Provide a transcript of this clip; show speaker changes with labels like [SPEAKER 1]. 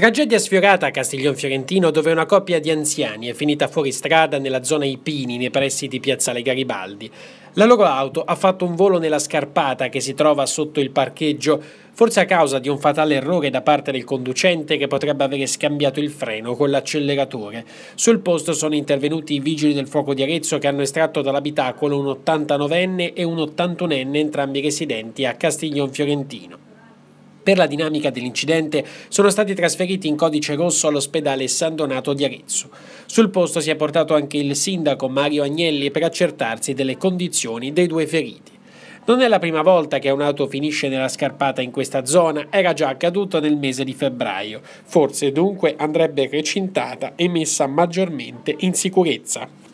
[SPEAKER 1] Tragedia sfiorata a Castiglion Fiorentino dove una coppia di anziani è finita fuori strada nella zona Ipini, nei pressi di Piazzale Garibaldi. La loro auto ha fatto un volo nella scarpata che si trova sotto il parcheggio, forse a causa di un fatale errore da parte del conducente che potrebbe avere scambiato il freno con l'acceleratore. Sul posto sono intervenuti i vigili del fuoco di Arezzo che hanno estratto dall'abitacolo un 89enne e un 81enne entrambi residenti a Castiglion Fiorentino. Per la dinamica dell'incidente sono stati trasferiti in codice rosso all'ospedale San Donato di Arezzo. Sul posto si è portato anche il sindaco Mario Agnelli per accertarsi delle condizioni dei due feriti. Non è la prima volta che un'auto finisce nella scarpata in questa zona, era già accaduto nel mese di febbraio. Forse dunque andrebbe recintata e messa maggiormente in sicurezza.